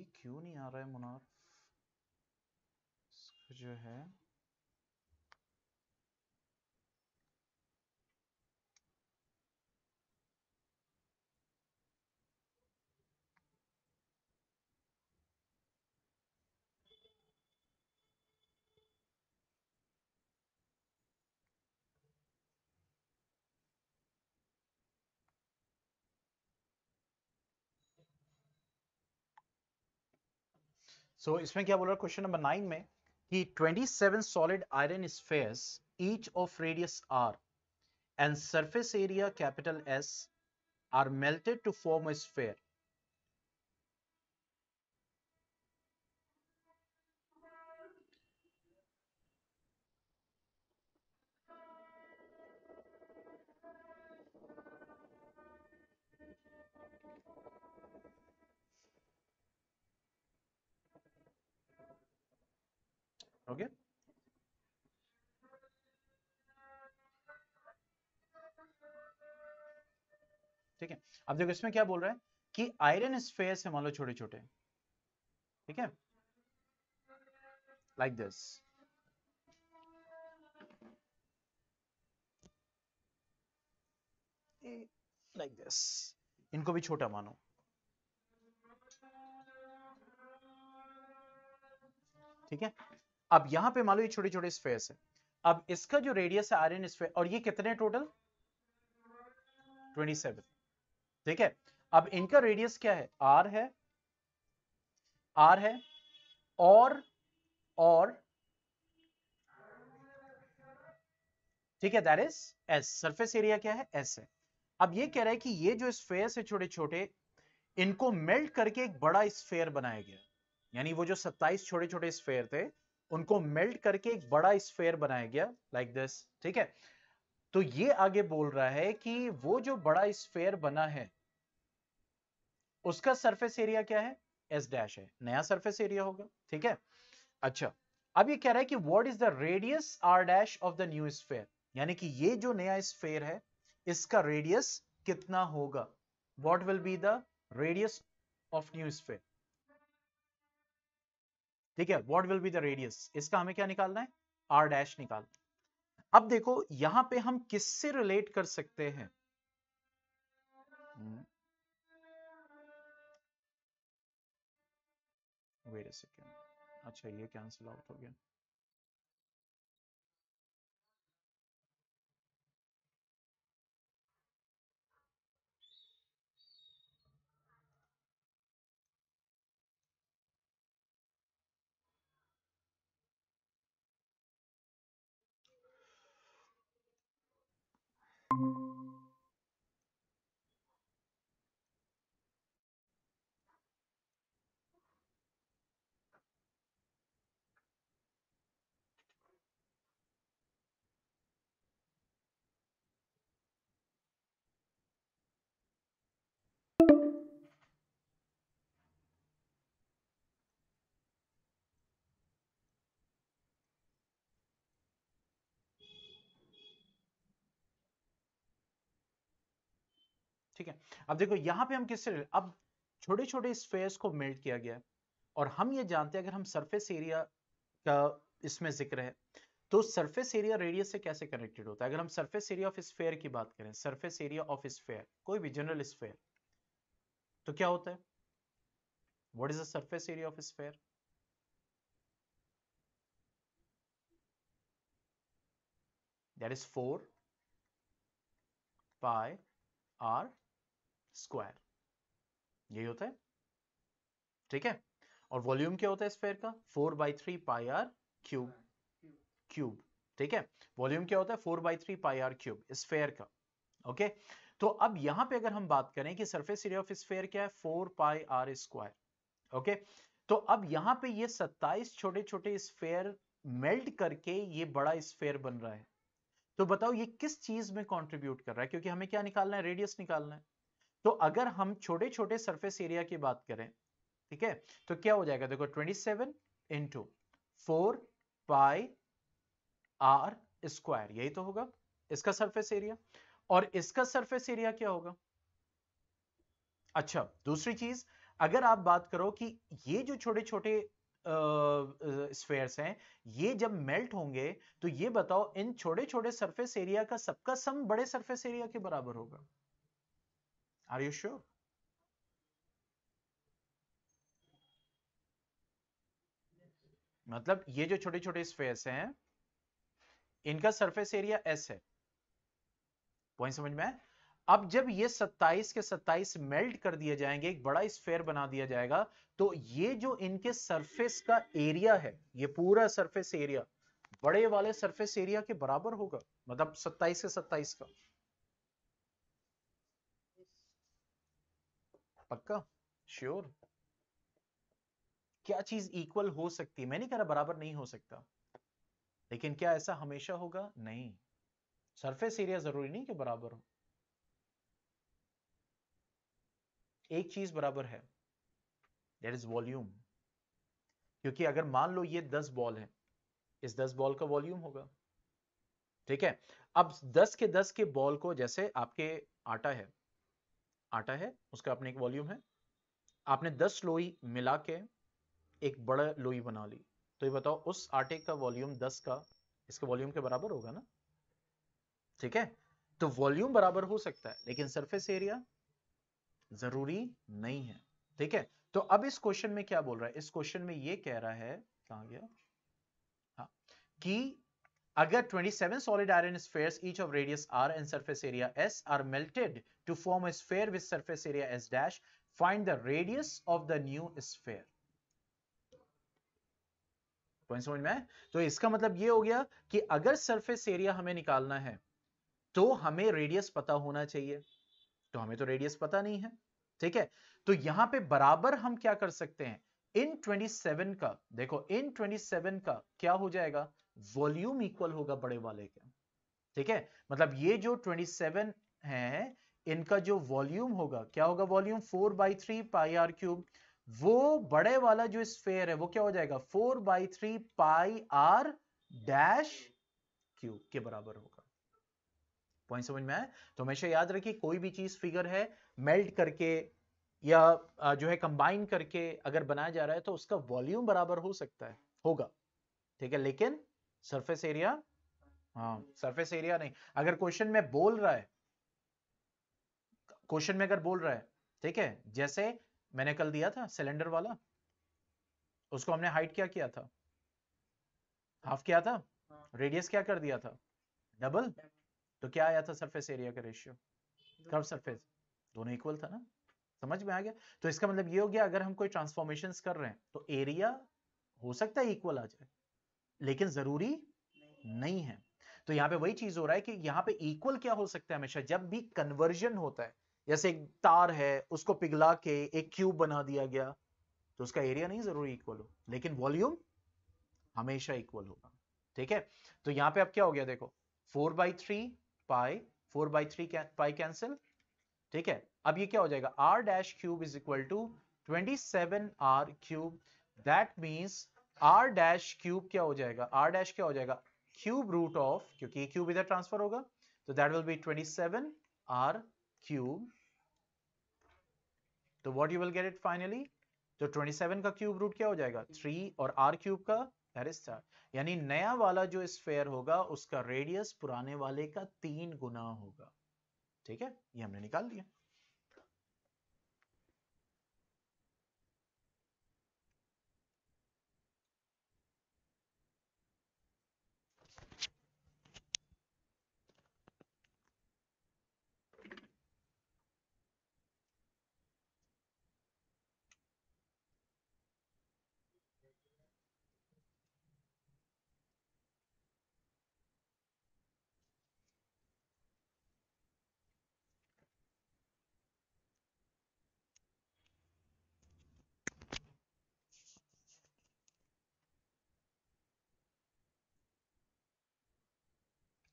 ये क्यों नहीं आ रहा है मुनार इसका जो है सो so, इसमें क्या बोल रहा है क्वेश्चन नंबर नाइन में कि 27 solid iron spheres each of radius R and surface area capital S are melted to form a sphere okay ठीक है अब देखो इसमें क्या बोल रहा है कि आयरन स्फेयर्स है मान लो छोटे छोटे ठीक है लाइक दिस लाइक दिस इनको भी छोटा मानो ठीक है अब यहां पे मान लो ये छोटे छोटे स्फेयर्स है अब इसका जो रेडियस है आर एन स्फेयर और ये कितने टोटल 27 ठीक है अब इनका रेडियस क्या है आर है आर है और और ठीक है that is S surface area क्या है एस है अब ये कह रहा है कि ये जो स्फेयर है छोटे छोटे इनको मेल्ट करके एक बड़ा स्फेयर बनाया गया यानी वो जो 27 छोटे छोटे स्फेयर थे उनको मेल्ट करके एक बड़ा स्फेयर बनाया गया लाइक दिस ठीक है तो ये आगे बोल रहा है कि वो जो बड़ा स्फेयर बना है उसका सरफेस एरिया क्या है एस डैश है नया सरफेस एरिया होगा ठीक है अच्छा अब ये कह रहा है कि what is the radius R dash of the new sphere यानी कि ये जो नया स्फेयर है इसका रेडियस कितना होगा what will be the radius of new sphere ठीक है what will be the radius इसका हमें क्या निकालना है आर डैश निकाल अब देखो यहां पे हम किससे रिलेट कर सकते हैं वेट अ सेकंड अच्छा ये कैंसिल आउट हो गया ठीक है अब देखो यहां पे हम किससे अब छोटे छोटे स्फेयर्स को मेल्ट किया गया है और हम ये जानते हैं अगर हम सरफेस एरिया का इसमें जिक्र है तो सरफेस एरिया रेडियस से कैसे कनेक्टेड होता है अगर हम सरफेस एरिया ऑफ स्फेयर की बात करें सरफेस एरिया ऑफ स्फेयर कोई भी जनरल स्फेयर तो क्या होता है what is the surface area of sphere that is four pi R square यही होता है ठीक है और वॉल्यूम क्या होता है स्फेयर का four by three pi R cube cube ठीक है वॉल्यूम क्या होता है four by three pi R cube sphere का ओके okay? तो अब यहां पे अगर हम बात करें कि सरफेस एरिया ऑफ स्फेयर क्या है four pi R square okay तो अब यहां पे ये सत्ताईस छोटे छोटे स्फेयर मेल्ट करके ये बड़ा स्फेयर बन रहा है तो बताओ ये किस चीज में कॉन्ट्रीब्यूट कर रहा है क्योंकि हमें क्या निकालना है रेडियस निकालना है तो अगर हम छोटे छोटे सरफेस एरिया की बात करें ठीक है तो क्या हो जाएगा देखो twenty seven into four pi R square यही तो होगा इसका सरफेस एरिया और इसका सरफेस एरिया क्या होगा अच्छा दूसरी चीज अगर आप बात करो कि ये जो छोटे छोटे स्फेयर्स हैं ये जब मेल्ट होंगे तो ये बताओ इन छोटे छोटे सरफेस एरिया का सबका सम बड़े सरफेस एरिया के बराबर होगा आर यू श्योर मतलब ये जो छोटे छोटे स्फेयर्स हैं इनका सरफेस एरिया एस है पॉइंट समझ में अब जब ये 27 के 27 मेल्ट कर दिए जाएंगे एक बड़ा स्फेयर बना दिया जाएगा तो ये जो इनके सरफेस का एरिया है ये पूरा सरफेस एरिया बड़े वाले सरफेस एरिया के बराबर होगा मतलब 27 के 27 का पक्का श्योर क्या चीज इक्वल हो सकती है मैं नहीं कह रहा बराबर नहीं हो सकता लेकिन क्या ऐसा हमेशा होगा नहीं सरफेस एरिया जरूरी नहीं कि बराबर हो एक चीज बराबर है देट इज वॉल्यूम क्योंकि अगर मान लो ये दस बॉल है इस दस बॉल का वॉल्यूम होगा ठीक है अब दस के दस के बॉल को जैसे आपके आटा है आटा है उसका अपने एक वॉल्यूम है आपने दस लोई मिला के एक बड़ा लोई बना ली तो ये बताओ उस आटे का वॉल्यूम दस का इसके वॉल्यूम के बराबर होगा ना ठीक है तो वॉल्यूम बराबर हो सकता है लेकिन सरफेस एरिया जरूरी नहीं है ठीक है तो अब इस क्वेश्चन में क्या बोल रहा है इस क्वेश्चन में ये कह रहा है कहा गया हाँ कि अगर 27 solid iron spheres each of radius r and surface area s are melted to form a sphere with surface area s dash find the radius of the new sphere point समझ में तो इसका मतलब ये हो गया कि अगर सरफेस एरिया हमें निकालना है तो हमें रेडियस पता होना चाहिए तो हमें तो रेडियस पता नहीं है ठीक है तो यहां पे बराबर हम क्या कर सकते हैं इन 27 का देखो इन 27 का क्या हो जाएगा वॉल्यूम इक्वल होगा बड़े वाले का ठीक है मतलब ये जो 27 है इनका जो वॉल्यूम होगा क्या होगा volume 4 by three pi R cube वो बड़े वाला जो स्फेयर है वो क्या हो जाएगा 4 by three pi R dash cube के बराबर होगा पॉइंट समझ में आया तो हमेशा याद रखिए कोई भी चीज फिगर है मेल्ट करके या जो है कंबाइन करके अगर बनाया जा रहा है तो उसका वॉल्यूम बराबर हो सकता है होगा ठीक है लेकिन सरफेस एरिया हाँ सरफेस एरिया नहीं अगर क्वेश्चन में बोल रहा है क्वेश्चन में अगर बोल रहा है ठीक है जैसे मैंने कल दिया था सिलेंडर वाला उसको हमने हाइट क्या किया था हाफ क्या था रेडियस क्या कर दिया था डबल तो क्या आया था सरफेस एरिया का रेशियो कर्व सरफेस दोनों इक्वल था ना समझ में आ गया तो इसका मतलब ये हो गया अगर हम कोई ट्रांसफॉर्मेशन कर रहे हैं तो एरिया हो सकता है इक्वल आ जाए लेकिन जरूरी नहीं है तो यहाँ पे वही चीज हो रहा है कि यहाँ पे इक्वल क्या हो सकता है हमेशा जब भी कन्वर्जन होता है जैसे एक तार है उसको पिघला के एक क्यूब बना दिया गया तो उसका एरिया नहीं जरूरी इक्वल हो लेकिन वॉल्यूम हमेशा इक्वल होगा ठीक है तो यहाँ पे अब क्या हो गया देखो four by three pi four by three pi cancel ठीक है अब ये क्या हो जाएगा R dash cube is equal to twenty seven R cube that means R dash cube क्या हो जाएगा आर डैश क्या हो जाएगा क्यूब रूट ऑफ क्योंकि क्यूब इधर ट्रांसफर होगा तो that will be twenty seven R cube तो what you will get it finally तो 27 का क्यूब रूट क्या हो जाएगा 3 और r क्यूब का एरिस्टा यानी नया वाला जो स्फेयर होगा उसका रेडियस पुराने वाले का तीन गुना होगा ठीक है ये हमने निकाल लिया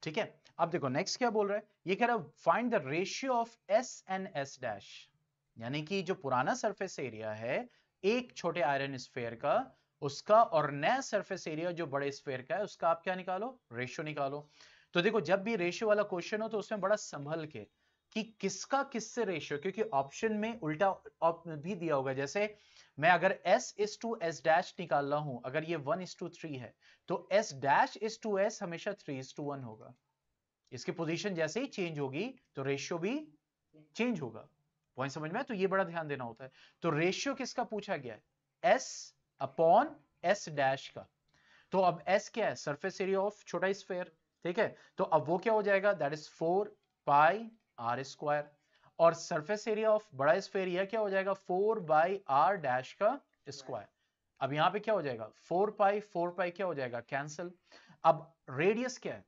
ठीक है अब देखो नेक्स्ट क्या बोल रहा है ये कह रहा है find the ratio of S and S dash यानी कि जो पुराना सरफेस एरिया है एक छोटे आयरन स्फेयर का उसका और नया सरफेस एरिया जो बड़े स्फेयर का है उसका आप क्या निकालो रेशियो निकालो तो देखो जब भी रेशियो वाला क्वेश्चन हो तो उसमें बड़ा संभल के कि किसका किससे रेशियो क्योंकि ऑप्शन में उल्टा भी दिया होगा जैसे मैं अगर S is to S dash निकाल रहा हूं अगर ये वन इज टू थ्री है तो S dash is to S हमेशा थ्री इज टू वन होगा इसकी पोजीशन जैसे ही चेंज होगी तो रेशियो भी चेंज होगा पॉइंट समझ में तो ये बड़ा ध्यान देना होता है तो रेशियो किसका पूछा गया है एस अपॉन एस डैश का तो अब एस क्या है सरफेस एरिया ऑफ छोटा स्पेयर ठीक है तो अब वो क्या हो जाएगा that is four pi R square और सरफेस एरिया ऑफ बड़ा स्फेयर यह क्या हो जाएगा फोर बाई आर डैश का स्क्वायर अब यहां पे क्या हो जाएगा फोर पाई फोर पाई क्या हो जाएगा कैंसिल अब रेडियस क्या है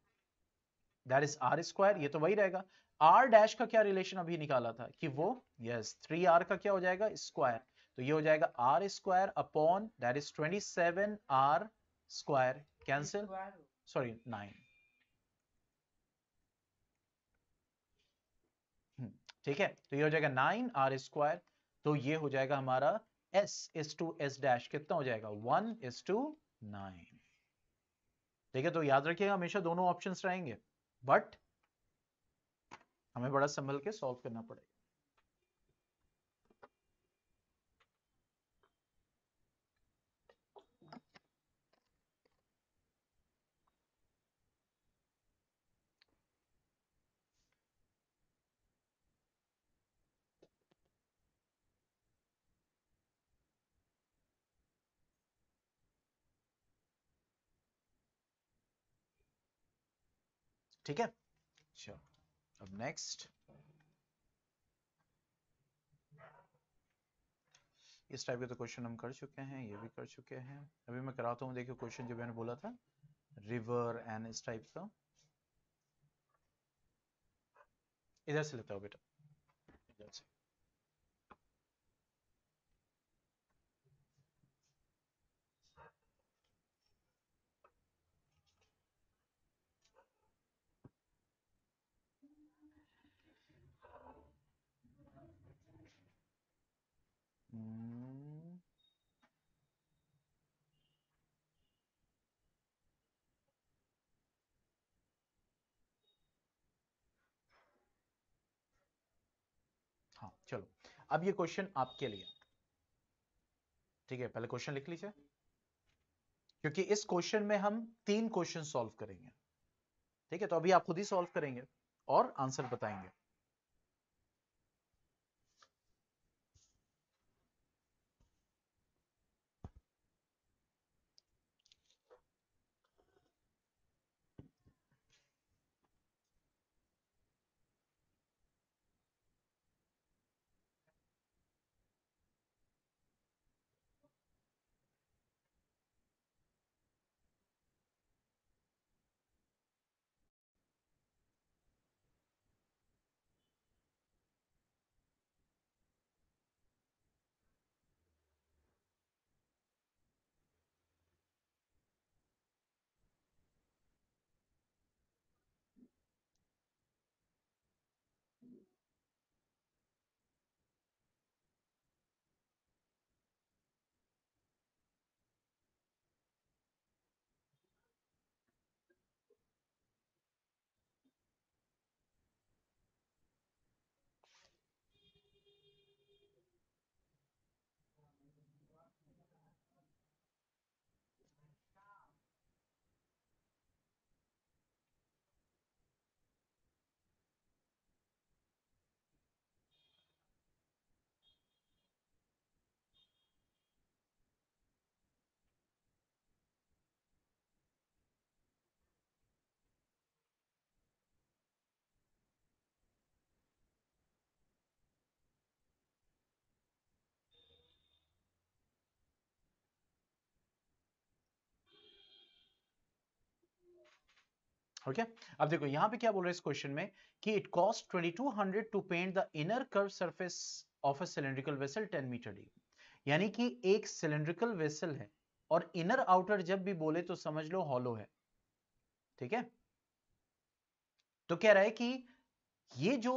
दैट इज आर स्क्वायर ये तो वही रहेगा आर डैश का क्या रिलेशन अभी निकाला था कि वो यस थ्री आर का क्या हो जाएगा स्क्वायर तो ये हो जाएगा R square upon that is twenty seven R square cancel sorry nine ठीक है तो ये हो जाएगा नाइन आर स्क्वायर तो ये हो जाएगा हमारा S S two S dash कितना हो जाएगा वन एस टू नाइन ठीक है तो याद रखिएगा हमेशा दोनों ऑप्शन रहेंगे बट हमें बड़ा संभल के सॉल्व करना पड़ेगा ठीक है चलो अब नेक्स्ट इस टाइप के तो क्वेश्चन हम कर चुके हैं ये भी कर चुके हैं अभी मैं कराता हूँ देखिए क्वेश्चन जो मैंने बोला था रिवर एंड इस टाइप का इधर से लेता हूं बेटा चलो अब ये क्वेश्चन आपके लिए ठीक है पहले क्वेश्चन लिख लीजिए क्योंकि इस क्वेश्चन में हम तीन क्वेश्चन सॉल्व करेंगे ठीक है तो अभी आप खुद ही सॉल्व करेंगे और आंसर बताएंगे ओके अब देखो यहां पे क्या बोल रहे हैं इस क्वेश्चन में कि it cost 2200 to paint the inner curve surface of a cylindrical vessel 10 metre deep यानी कि एक सिलेंड्रिकल वेसल है और इनर आउटर जब भी बोले तो समझ लो हॉलो है ठीक है तो कह रहा है कि ये जो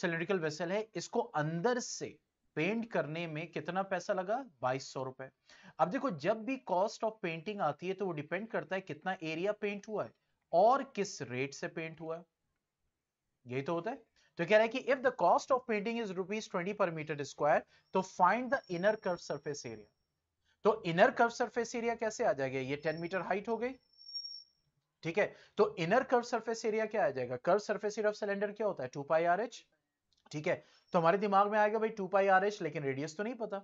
सिलेंड्रिकल वेसल है इसको अंदर से पेंट करने में कितना पैसा लगा बाईस सौ रुपए अब देखो जब भी कॉस्ट ऑफ पेंटिंग आती है तो वो डिपेंड करता है कितना एरिया पेंट हुआ है और किस रेट से पेंट हुआ है यही तो होता है तो कह रहा है कि if the cost of painting is rupees twenty per metre square तो find the inner curve surface area तो इनर कर्व सरफेस एरिया कैसे आ जाएगा ये टेन मीटर हाइट हो गई ठीक है तो इनर कर्व सरफेस एरिया क्या आ जाएगा curve surface area of cylinder क्या होता है टू पाई आर एच ठीक है तो हमारे दिमाग में आएगा भाई टू पाई आर एच लेकिन रेडियस तो नहीं पता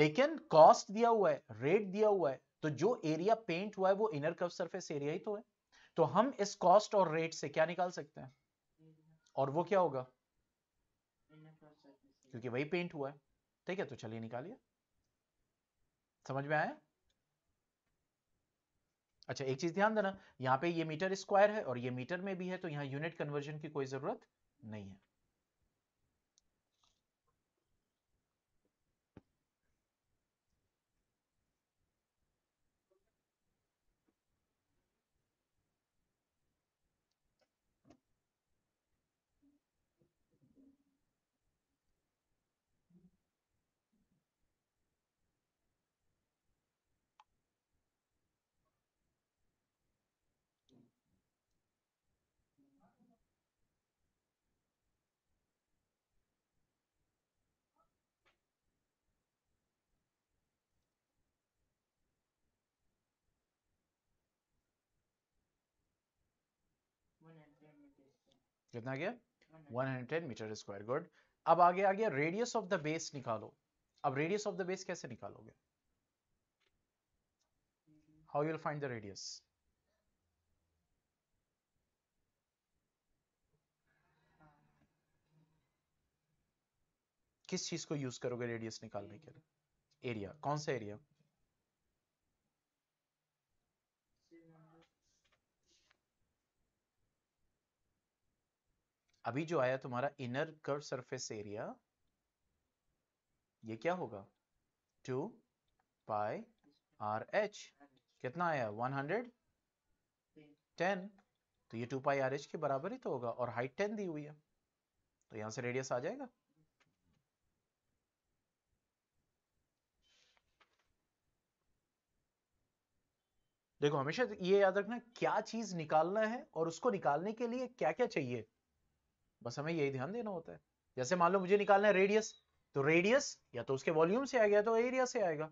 लेकिन कॉस्ट दिया हुआ है रेट दिया हुआ है तो जो एरिया पेंट हुआ है वो इनर कर्व सरफेस एरिया ही तो है तो हम इस कॉस्ट और रेट से क्या निकाल सकते हैं और वो क्या होगा क्योंकि वही पेंट हुआ है ठीक है तो चलिए निकालिए समझ में आया अच्छा एक चीज ध्यान देना यहाँ पे ये मीटर स्क्वायर है और ये मीटर में भी है तो यहाँ यूनिट कन्वर्जन की कोई जरूरत नहीं है कितना गया 110 मीटर स्क्वायर गुड अब आगे आ गया रेडियस ऑफ द बेस निकालो अब रेडियस ऑफ द बेस कैसे निकालोगे how you'll find the radius किस चीज को यूज करोगे रेडियस निकालने के लिए एरिया कौन सा एरिया अभी जो आया तुम्हारा इनर कर सरफेस एरिया ये क्या होगा टू पाई आर एच कितना आया वन हंड्रेड टेन तो ये टू पाई आर एच के बराबर ही तो होगा और हाइट टेन दी हुई है तो यहां से रेडियस आ जाएगा देखो हमेशा ये याद रखना क्या चीज निकालना है और उसको निकालने के लिए क्या क्या चाहिए बस हमें यही ध्यान देना होता है जैसे मान लो मुझे निकालना है रेडियस तो रेडियस या तो उसके वॉल्यूम से आ गया तो एरिया से आएगा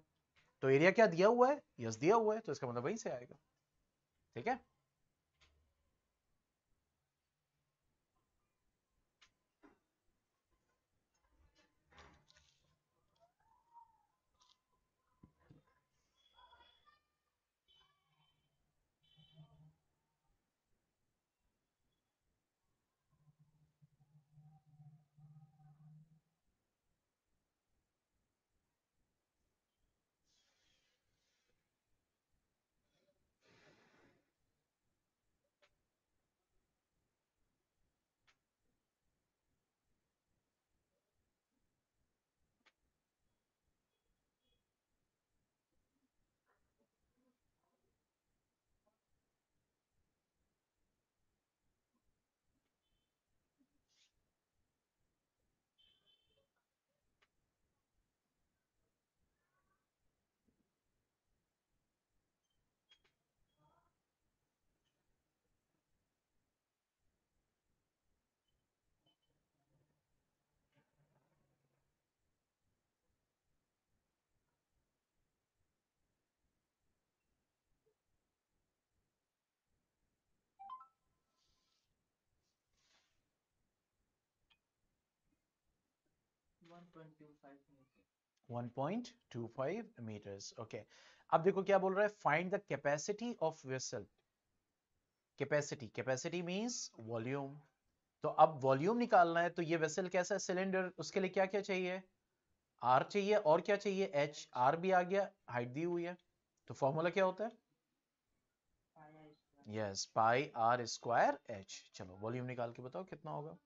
तो एरिया क्या दिया हुआ है यस दिया हुआ है तो इसका मतलब वहीं से आएगा ठीक है 1.25 meters. okay. अब देखो क्या बोल रहा है find the capacity of vessel capacity capacity means volume तो अब वॉल्यूम निकालना है तो ये वेसल कैसा है सिलेंडर उसके लिए क्या क्या चाहिए आर चाहिए और क्या चाहिए एच आर भी आ गया हाइट दी हुई है तो फॉर्मूला क्या होता है yes pi R square H चलो वॉल्यूम निकाल के बताओ कितना होगा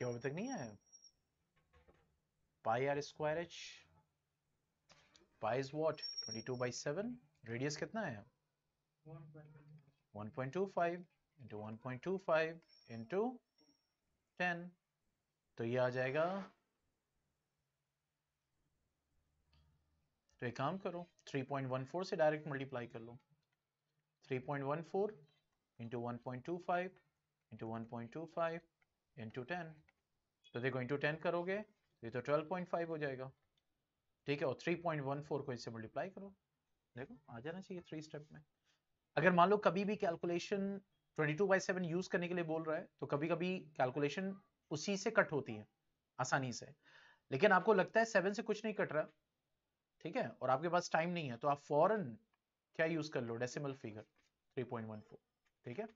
क्यों अभी तक नहीं आया pi R square H pi is what twenty two by seven radius कितना है 1.25 into 1.25 into 10 तो ये आ जाएगा तो एक काम करो 3.14 से डायरेक्ट मल्टीप्लाई कर लो 3.14 into 1.25 into 1.25 into 10 तो देखो इंटू टेन करोगे ये तो ट्वेल्व पॉइंट फाइव हो जाएगा ठीक है और थ्री पॉइंट वन फोर को इससे मल्टीप्लाई करो देखो आ जाना चाहिए थ्री स्टेप में अगर मान लो कभी भी calculation twenty two by seven use करने के लिए बोल रहा है तो कभी कभी कैलकुलेशन उसी से कट होती है आसानी से लेकिन आपको लगता है सेवन से कुछ नहीं कट रहा ठीक है और आपके पास टाइम नहीं है तो आप फॉरन क्या यूज कर लो डेसिमल फिगर 3.14 ठीक है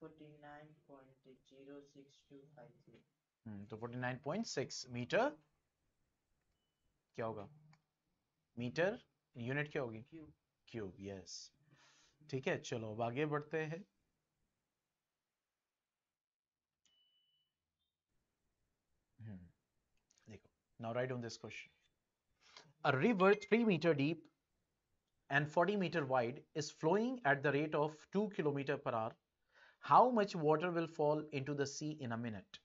49.06253 तो 49.6 मीटर क्या होगा मीटर यूनिट क्या होगी क्यूब क्यूब यस ठीक है चलो अब आगे बढ़ते हैं देखो now right on this question A river 3 meter deep and 40 meter wide is flowing at the rate of 2 km per hour how much water will fall into the sea in a minute.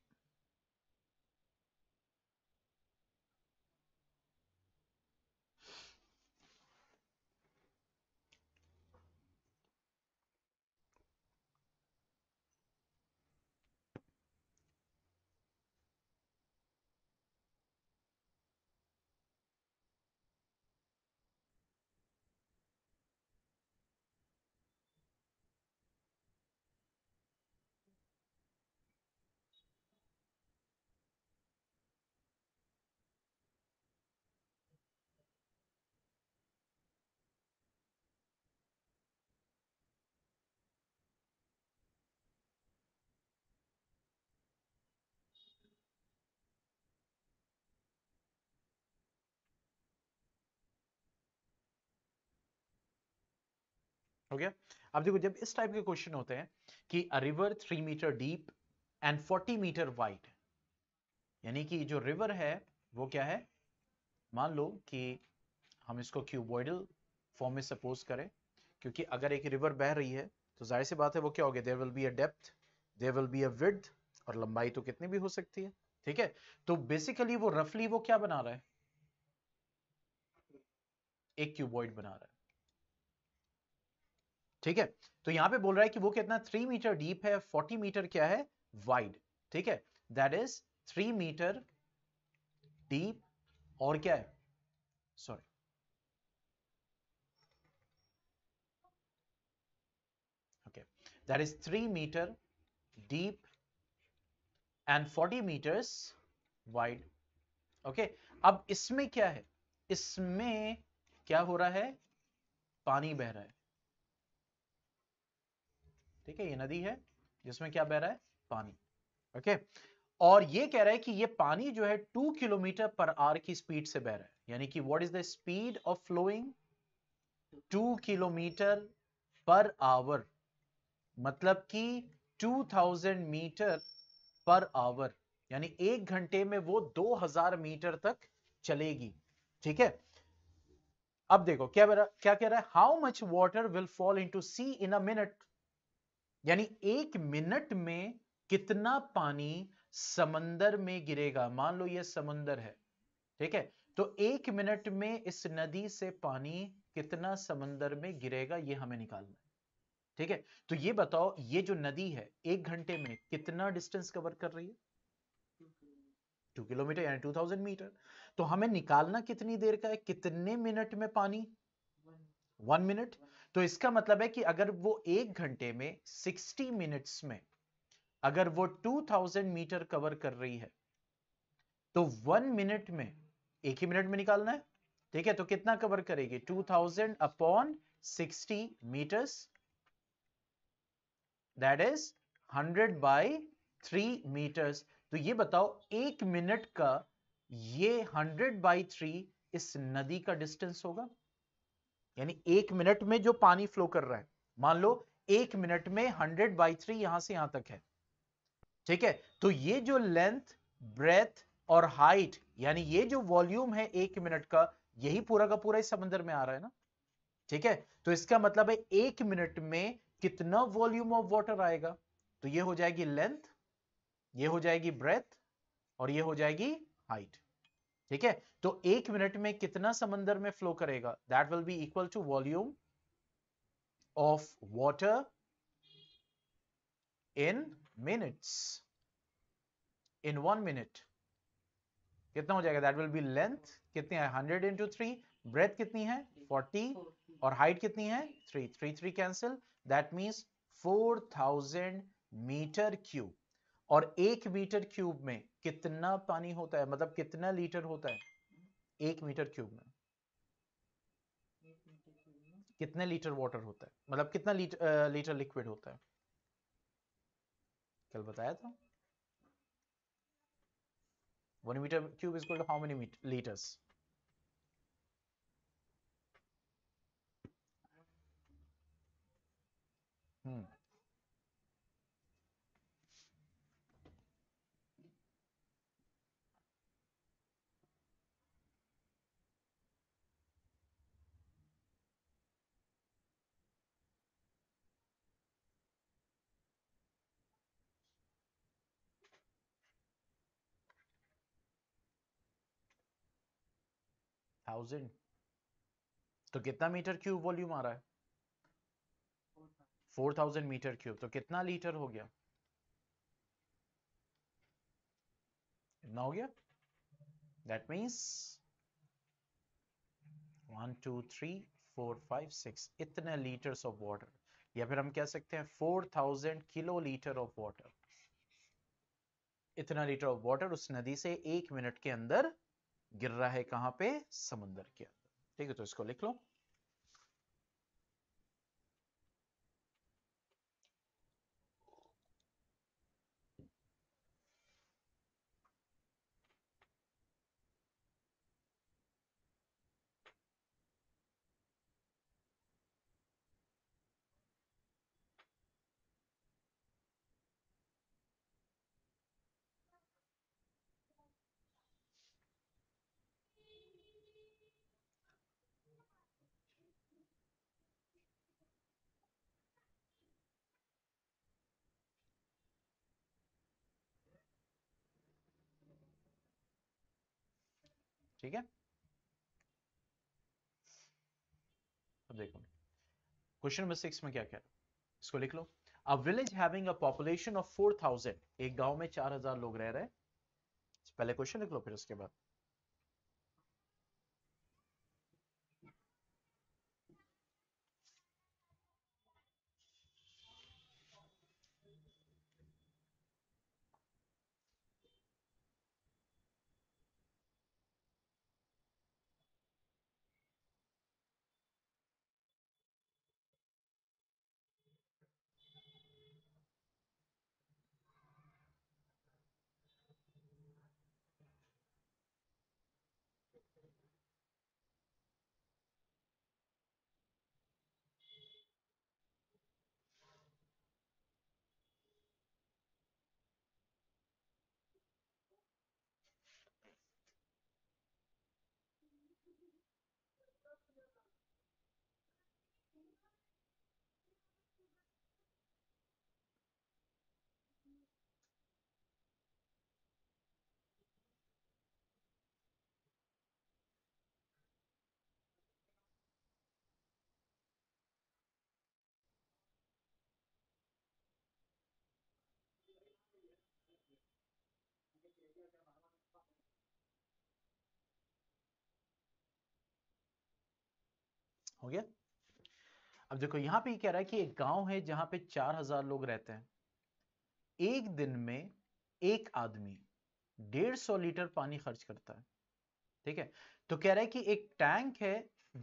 हो गया अब देखो जब इस type के question होते हैं कि a river three metre deep and forty metre wide यानी कि जो रिवर है वो क्या है मान लो कि हम इसको क्यूबॉइडल फॉर्म में सपोज करें क्योंकि अगर एक रिवर बह रही है तो जाहिर सी बात है वो क्या हो गया there will be a depth there will be a width और लंबाई तो कितनी भी हो सकती है ठीक है तो बेसिकली वो रफली वो क्या बना रहा है एक क्यूबॉइड बना रहा है ठीक है तो यहाँ पे बोल रहा है कि वो कितना थ्री मीटर डीप है फोर्टी मीटर क्या है वाइड ठीक है that is three metre deep और क्या है sorry okay that is three metre deep and forty metres wide okay अब इसमें क्या है इसमें क्या हो रहा है पानी बह रहा है ठीक है ये नदी है जिसमें क्या बह रहा है पानी ओके और ये कह रहा है कि ये पानी जो है टू किलोमीटर पर आर की स्पीड से बह रहा है यानी कि what is the speed of flowing two kilometre per hour मतलब कि 2000 मीटर पर आवर यानी एक घंटे में वो 2000 मीटर तक चलेगी ठीक है अब देखो क्या क्या कह रहा है how much water will fall into sea in a minute यानी एक मिनट में कितना पानी समंदर में गिरेगा मान लो ये समंदर है ठीक है तो एक मिनट में इस नदी से पानी कितना समंदर में गिरेगा यह हमें निकालना है ठीक है तो ये बताओ ये जो नदी है एक घंटे में कितना डिस्टेंस कवर कर रही है टू किलोमीटर यानी टू थाउजेंड मीटर तो हमें निकालना कितनी देर का है कितने मिनट में पानी वन मिनट तो इसका मतलब है कि अगर वो एक घंटे में सिक्सटी मिनट्स में अगर वो टू थाउजेंड मीटर कवर कर रही है तो वन मिनट में एक ही मिनट में निकालना है ठीक है तो कितना कवर करेगी two thousand upon sixty metres that is hundred by three metres तो ये बताओ एक मिनट का ये हंड्रेड बाई थ्री इस नदी का डिस्टेंस होगा यानी एक मिनट में जो पानी फ्लो कर रहा है मान लो एक मिनट में हंड्रेड बाई थ्री यहां से यहां तक है ठीक है तो ये जो लेंथ ब्रेथ और हाइट यानी ये जो वॉल्यूम है एक मिनट का यही पूरा का पूरा इस समंदर में आ रहा है ना ठीक है तो इसका मतलब है एक मिनट में कितना वॉल्यूम ऑफ वॉटर आएगा तो ये हो जाएगी लेंथ ये हो जाएगी ब्रेथ और ये हो जाएगी हाइट ठीक है तो एक मिनट में कितना समंदर में फ्लो करेगा that will be equal to volume of water in minutes in one minute कितना हो जाएगा दैट विल बी लेंथ कितनी है हंड्रेड इंटू थ्री ब्रेथ कितनी है फोर्टी और हाइट कितनी है three three three cancel that means four thousand metre cube और एक मीटर क्यूब में कितना पानी होता है मतलब कितना लीटर होता है एक मीटर क्यूब में कितने लीटर वाटर होता है मतलब कितना लीटर लीटर लिक्विड होता है कल बताया था one metre cube is how many litres hmm thousand तो कितना मीटर क्यूब वॉल्यूम आ रहा है फोर थाउजेंड मीटर क्यूब तो कितना लीटर हो गया इतना हो गया that means one two three four five six इतने लीटर्स ऑफ वाटर या फिर हम कह सकते हैं four thousand kilo litre of water इतना लीटर ऑफ वाटर उस नदी से एक मिनट के अंदर गिर रहा है कहां पे समुंदर के अंदर ठीक है तो इसको लिख लो ठीक है अब देखो क्वेश्चन नंबर सिक्स में क्या कह रहा इसको लिख लो a village having a population of four thousand एक गांव में चार हजार लोग रह रहे हैं पहले क्वेश्चन लिख लो फिर उसके बाद हो गया अब देखो यहां पे कह रहा है कि एक गांव है जहां पे चार हजार लोग रहते हैं एक दिन में एक आदमी डेढ़ सौ लीटर पानी खर्च करता है ठीक है तो कह रहा है कि एक टैंक है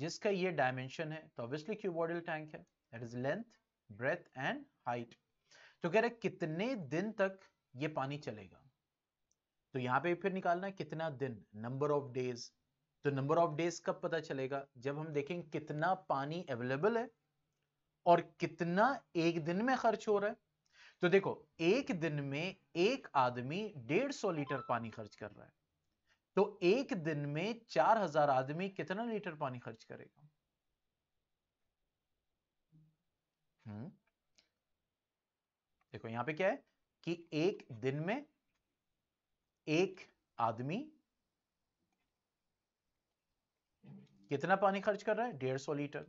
जिसका ये डायमेंशन है तो ऑब्वियसली क्यूबॉडल टैंक है that is length breadth and height तो कह रहा है कितने दिन तक ये पानी चलेगा तो यहां पे फिर निकालना है कितना दिन नंबर ऑफ डेज तो नंबर ऑफ डेज कब पता चलेगा जब हम देखें कितना पानी अवेलेबल है और कितना एक दिन में खर्च हो रहा है तो देखो एक दिन में एक आदमी डेढ़ सौ लीटर पानी खर्च कर रहा है तो एक दिन में चार हजार आदमी कितना लीटर पानी खर्च करेगा हम्म देखो यहां पे क्या है कि एक दिन में एक आदमी कितना पानी खर्च कर रहा है डेढ़ सौ लीटर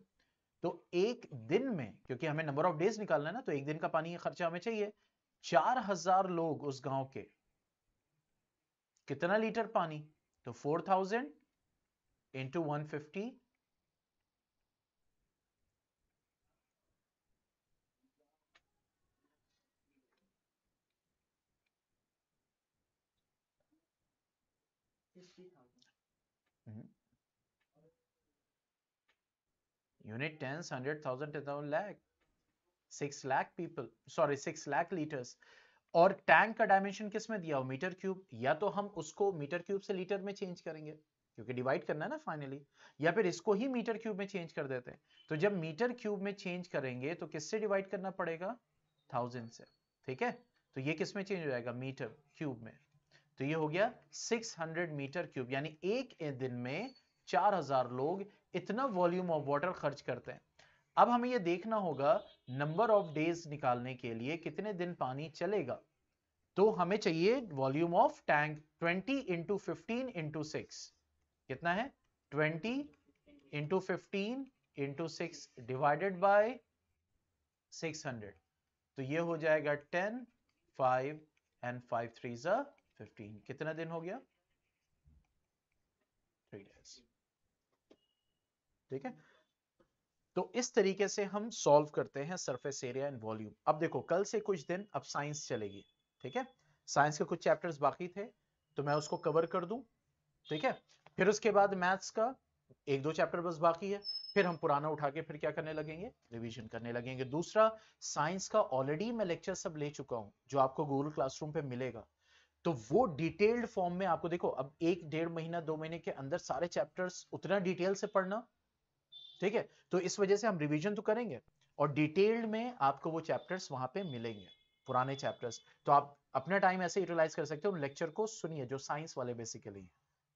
तो एक दिन में क्योंकि हमें नंबर ऑफ डेज निकालना है ना तो एक दिन का पानी खर्चा हमें चाहिए चार हजार लोग उस गांव के कितना लीटर पानी तो four thousand into one fifty unit tens, hundred thousand to thousand lakh, six lakh people, sorry six lakh liters. और टैंक का डायमेंशन किस में दिया हो मीटर क्यूब या तो हम उसको मीटर क्यूब से लीटर में चेंज करेंगे क्योंकि डिवाइड करना है ना फाइनली या फिर इसको ही मीटर क्यूब में चेंज कर देते हैं तो जब मीटर क्यूब में चेंज करेंगे तो किससे डिवाइड करना पड़ेगा थाउजेंड से ठीक है तो ये किस में चेंज हो जाएगा मीटर क्यूब में तो ये हो गया 600 मीटर क्यूब यानी एक दिन में 4000 लोग इतना वॉल्यूम ऑफ वाटर खर्च करते हैं अब हमें यह देखना होगा नंबर ऑफ डेज निकालने के लिए कितने दिन पानी चलेगा तो हमें चाहिए volume of tank 20 into fifteen into six कितना है 20 into fifteen into six divided by 600 तो ये हो जाएगा 10 5 एंड 5 थ्री 15 कितना दिन हो गया थ्री डेज ठीक है तो इस तरीके से हम सॉल्व करते हैं सरफेस एरिया एंड वॉल्यूम अब देखो कल से कुछ दिन अब साइंस चलेगी ठीक है साइंस के कुछ चैप्टर्स बाकी थे तो मैं उसको कवर कर दूं ठीक है फिर उसके बाद मैथ्स का एक दो चैप्टर बस बाकी है फिर हम पुराना उठा के फिर क्या करने लगेंगे रिवीजन करने लगेंगे दूसरा साइंस का ऑलरेडी मैं लेक्चर सब ले चुका हूं जो आपको गूगल क्लासरूम पे मिलेगा तो वो डिटेल्ड फॉर्म में आपको देखो अब एक डेढ़ महीना दो महीने के अंदर सारे चैप्टर्स उतना डिटेल से पढ़ना ठीक है तो इस वजह से हम रिविजन तो करेंगे और डिटेल्ड में आपको वो चैप्टर्स वहां पे मिलेंगे पुराने चैप्टर्स तो आप अपना टाइम ऐसे यूटिलाइज कर सकते हो उन लेक्चर को सुनिए जो साइंस वाले बेसिकली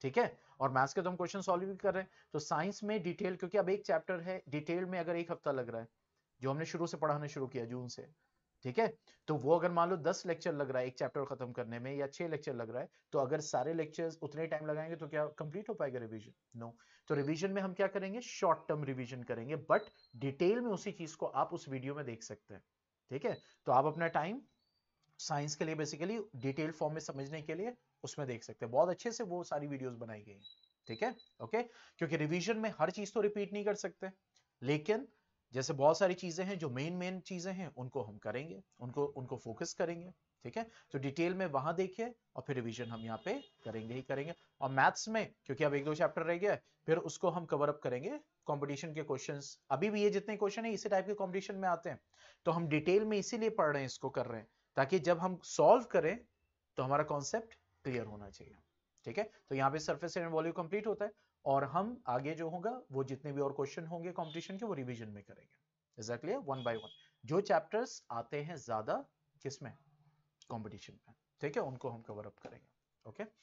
ठीक है और मैथ्स के तो हम क्वेश्चन सॉल्व भी कर रहे हैं तो साइंस में डिटेल क्योंकि अब एक चैप्टर है डिटेल में अगर एक हफ्ता लग रहा है जो हमने शुरू से पढ़ाना शुरू किया जून से ठीक है तो वो अगर मान लो दस लेक्चर लग रहा है एक चैप्टर खत्म करने में या छह लेक्चर लग रहा है तो अगर सारे लेक्चर्स उतने टाइम लगाएंगे तो क्या कंप्लीट हो पाएगा रिवीजन नो तो रिवीजन में हम क्या करेंगे शॉर्ट टर्म रिवीजन करेंगे बट डिटेल में उसी चीज को आप उस वीडियो में देख सकते हैं ठीक है तो आप अपना टाइम साइंस के लिए बेसिकली डिटेल फॉर्म में समझने के लिए उसमें देख सकते हैं बहुत अच्छे से वो सारी वीडियोस बनाई गई हैं ठीक है ओके क्योंकि रिवीजन में हर चीज तो रिपीट नहीं कर सकते लेकिन जैसे बहुत सारी चीज़ें हैं जो मेन मेन चीज़ें हैं उनको हम करेंगे उनको उनको फोकस करेंगे ठीक है तो डिटेल में वहां देखिए और फिर रिवीजन हम यहाँ पे करेंगे ही करेंगे और मैथ्स में क्योंकि अब एक दो चैप्टर रह गया फिर उसको हम कवर अप करेंगे कंपटीशन के क्वेश्चंस अभी भी ये जितने क्वेश्चन है इसी टाइप के कॉम्पिटिशन में आते हैं तो हम डिटेल में इसीलिए पढ़ रहे हैं इसको कर रहे हैं ताकि जब हम सॉल्व करें तो हमारा कॉन्सेप्ट क्लियर होना चाहिए ठीक है तो यहाँ पे सर्फेस एंड वॉल्यू कंप्लीट होता है और हम आगे जो होगा वो जितने भी और क्वेश्चन होंगे कंपटीशन के वो रिवीजन में करेंगे इज वन बाय वन जो चैप्टर्स आते हैं ज्यादा किसमें कंपटीशन में ठीक है उनको हम कवर अप करेंगे ओके okay?